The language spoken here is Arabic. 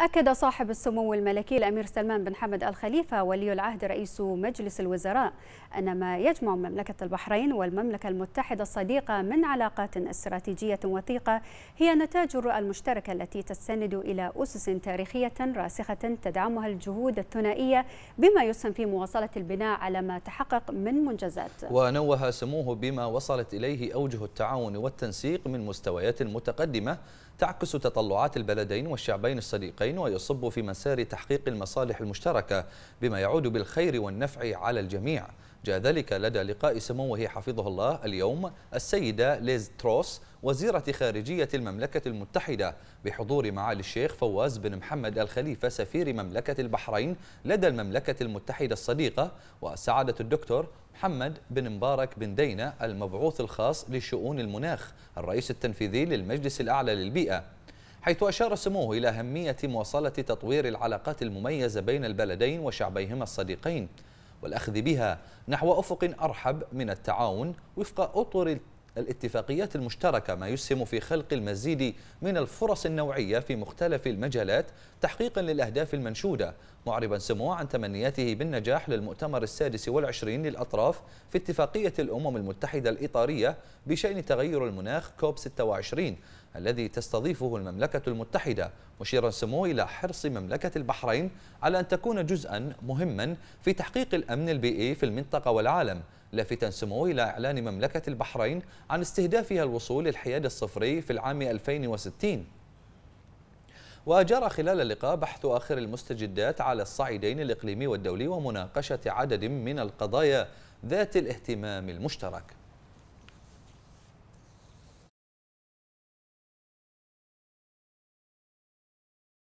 أكد صاحب السمو الملكي الأمير سلمان بن حمد الخليفة ولي العهد رئيس مجلس الوزراء أن ما يجمع مملكة البحرين والمملكة المتحدة الصديقة من علاقات استراتيجية وثيقة هي نتاج الرؤى المشتركة التي تستند إلى أسس تاريخية راسخة تدعمها الجهود الثنائية بما يسهم في مواصلة البناء على ما تحقق من منجزات ونوه سموه بما وصلت إليه أوجه التعاون والتنسيق من مستويات متقدمة تعكس تطلعات البلدين والشعبين الصديقين الطرفين ويصب في مسار تحقيق المصالح المشتركة بما يعود بالخير والنفع على الجميع جاء ذلك لدى لقاء سموه حفظه الله اليوم السيدة ليز تروس وزيرة خارجية المملكة المتحدة بحضور معالي الشيخ فواز بن محمد الخليفة سفير مملكة البحرين لدى المملكة المتحدة الصديقة وسعادة الدكتور محمد بن مبارك بن دينة المبعوث الخاص لشؤون المناخ الرئيس التنفيذي للمجلس الأعلى للبيئة حيث أشار سموه إلى أهمية مواصلة تطوير العلاقات المميزة بين البلدين وشعبيهما الصديقين والأخذ بها نحو أفق أرحب من التعاون وفق أطر الاتفاقيات المشتركة ما يسهم في خلق المزيد من الفرص النوعية في مختلف المجالات تحقيقا للأهداف المنشودة معربا سمو عن تمنياته بالنجاح للمؤتمر السادس والعشرين للأطراف في اتفاقية الأمم المتحدة الإطارية بشأن تغير المناخ كوب 26 الذي تستضيفه المملكة المتحدة مشيرا سمو إلى حرص مملكة البحرين على أن تكون جزءا مهما في تحقيق الأمن البيئي في المنطقة والعالم لافتا سمو إلى إعلان مملكة البحرين عن استهدافها الوصول للحياد الصفري في العام 2060 وأجرى خلال اللقاء بحث آخر المستجدات على الصعيدين الإقليمي والدولي ومناقشة عدد من القضايا ذات الاهتمام المشترك